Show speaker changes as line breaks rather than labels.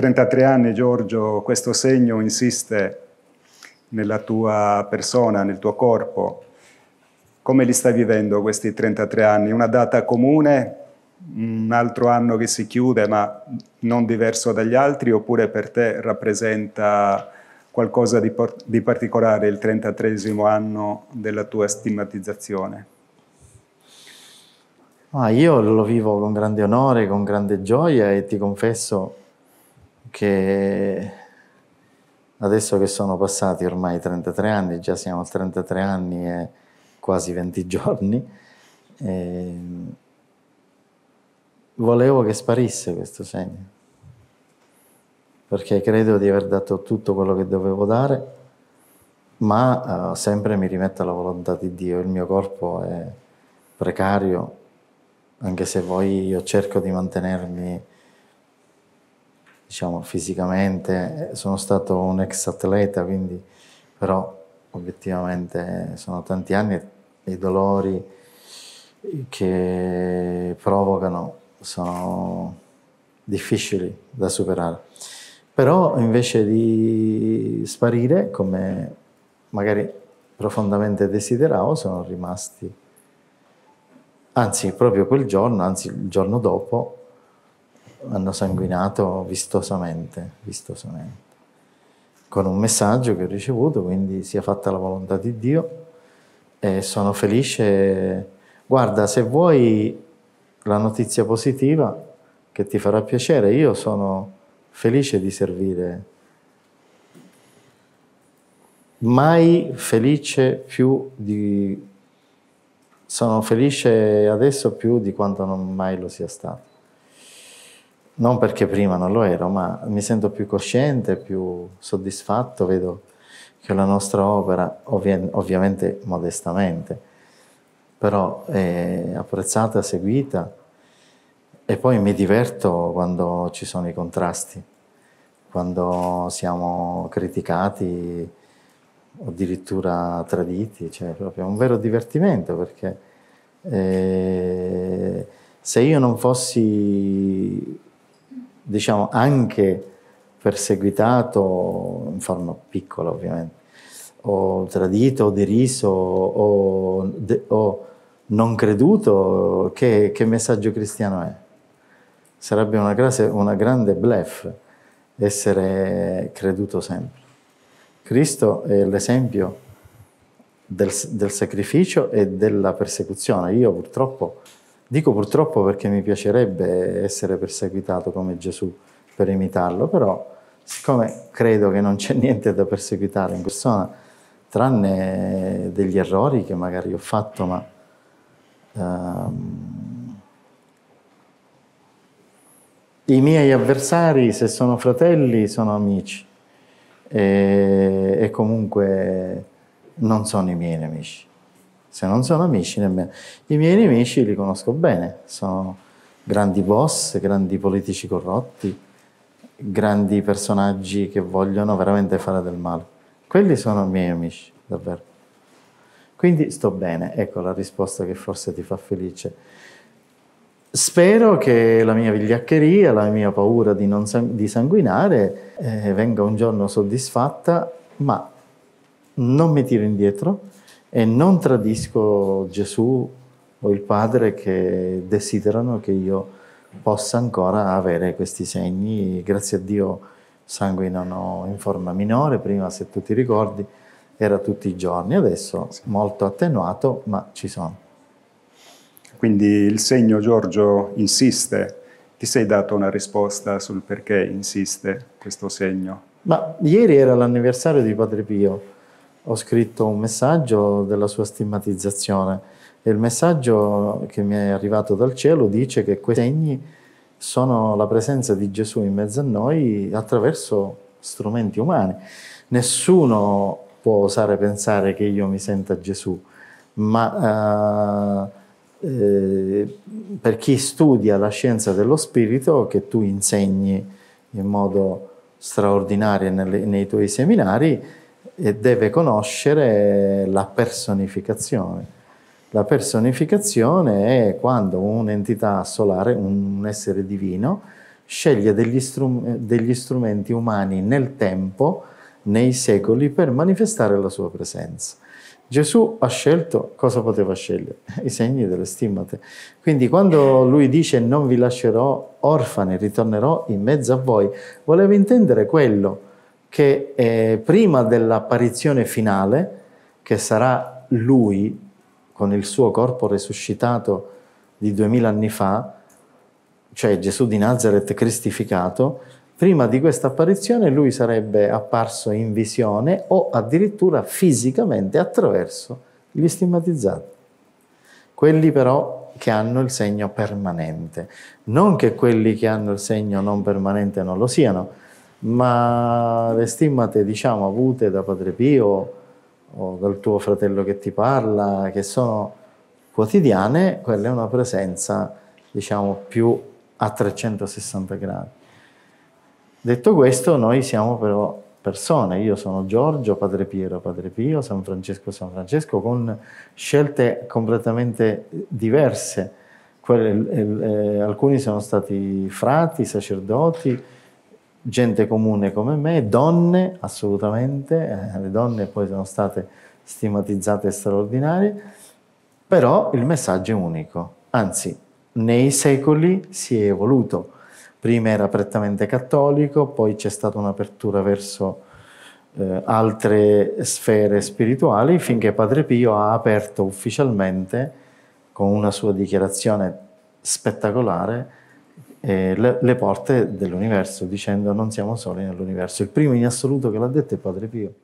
33 anni Giorgio, questo segno insiste nella tua persona, nel tuo corpo. Come li stai vivendo questi 33 anni? Una data comune, un altro anno che si chiude ma non diverso dagli altri oppure per te rappresenta qualcosa di, di particolare il 33 anno della tua stigmatizzazione? Ah, io lo vivo con grande onore, con grande gioia e ti confesso che adesso che sono passati ormai 33 anni, già siamo a 33 anni e quasi 20 giorni, eh, volevo che sparisse questo segno, perché credo di aver dato tutto quello che dovevo dare, ma eh, sempre mi rimetto alla volontà di Dio, il mio corpo è precario, anche se poi io cerco di mantenermi diciamo, fisicamente, eh, sono stato un ex atleta, quindi però obiettivamente sono tanti anni e i dolori che provocano sono difficili da superare. Però invece di sparire, come magari profondamente desideravo, sono rimasti, anzi proprio quel giorno, anzi il giorno dopo, hanno sanguinato vistosamente, vistosamente, con un messaggio che ho ricevuto, quindi sia fatta la volontà di Dio e sono felice. Guarda, se vuoi la notizia positiva che ti farà piacere, io sono felice di servire, mai felice più di... sono felice adesso più di quanto non mai lo sia stato non perché prima non lo ero, ma mi sento più cosciente, più soddisfatto, vedo che la nostra opera, ovvi ovviamente modestamente, però è apprezzata, seguita e poi mi diverto quando ci sono i contrasti, quando siamo criticati o addirittura traditi, cioè proprio un vero divertimento perché eh, se io non fossi diciamo, anche perseguitato, in forma piccola ovviamente, o tradito, o deriso, o, de, o non creduto, che, che, messaggio cristiano è? Sarebbe una, grase, una grande blef essere creduto sempre. Cristo è l'esempio del, del, sacrificio e della persecuzione. Io purtroppo Dico purtroppo perché mi piacerebbe essere perseguitato come Gesù per imitarlo, però siccome credo che non c'è niente da perseguitare in persona, tranne degli errori che magari ho fatto, ma um, i miei avversari, se sono fratelli, sono amici e, e comunque non sono i miei nemici se non sono amici nemmeno. I miei nemici li conosco bene, sono grandi boss, grandi politici corrotti, grandi personaggi che vogliono veramente fare del male. Quelli sono i miei amici, davvero. Quindi sto bene, ecco la risposta che forse ti fa felice. Spero che la mia vigliaccheria, la mia paura di, non sang di sanguinare eh, venga un giorno soddisfatta, ma non mi tiro indietro, e non tradisco Gesù o il Padre che desiderano che io possa ancora avere questi segni. Grazie a Dio sanguinano in forma minore, prima se tu ti ricordi era tutti i giorni, adesso molto attenuato, ma ci sono. Quindi il segno Giorgio insiste, ti sei dato una risposta sul perché insiste questo segno? Ma ieri era l'anniversario di Padre Pio ho scritto un messaggio della sua stigmatizzazione e il messaggio che mi è arrivato dal cielo dice che questi segni sono la presenza di Gesù in mezzo a noi attraverso strumenti umani. Nessuno può osare pensare che io mi senta Gesù, ma eh, eh, per chi studia la scienza dello spirito, che tu insegni in modo straordinario nelle, nei tuoi seminari, e deve conoscere la personificazione. La personificazione è quando un'entità solare, un essere divino, sceglie degli, strum degli strumenti umani nel tempo, nei secoli, per manifestare la sua presenza. Gesù ha scelto cosa poteva scegliere? I segni delle stimmate. Quindi quando lui dice non vi lascerò orfani, ritornerò in mezzo a voi, voleva intendere quello che eh, prima dell'apparizione finale, che sarà lui con il suo corpo risuscitato di duemila anni fa, cioè Gesù di Nazareth cristificato, prima di questa apparizione lui sarebbe apparso in visione o addirittura fisicamente attraverso gli stigmatizzati. Quelli però che hanno il segno permanente, non che quelli che hanno il segno non permanente non lo siano, ma le stimmate diciamo, avute da Padre Pio o dal tuo fratello che ti parla, che sono quotidiane, quella è una presenza diciamo, più a 360 gradi. Detto questo, noi siamo però persone, io sono Giorgio, Padre Piero, Padre Pio, San Francesco, San Francesco, con scelte completamente diverse. Quelle, eh, eh alcuni sono stati frati, sacerdoti, gente comune come me, donne assolutamente, eh, le donne poi sono state stigmatizzate straordinarie, però il messaggio è unico, anzi nei secoli si è evoluto, prima era prettamente cattolico, poi c'è stata un'apertura verso eh, altre sfere spirituali, finché Padre Pio ha aperto ufficialmente con una sua dichiarazione spettacolare eh, le, le, porte dell'universo dicendo non siamo soli nell'universo. Il primo in assoluto che l'ha detto è Padre Pio.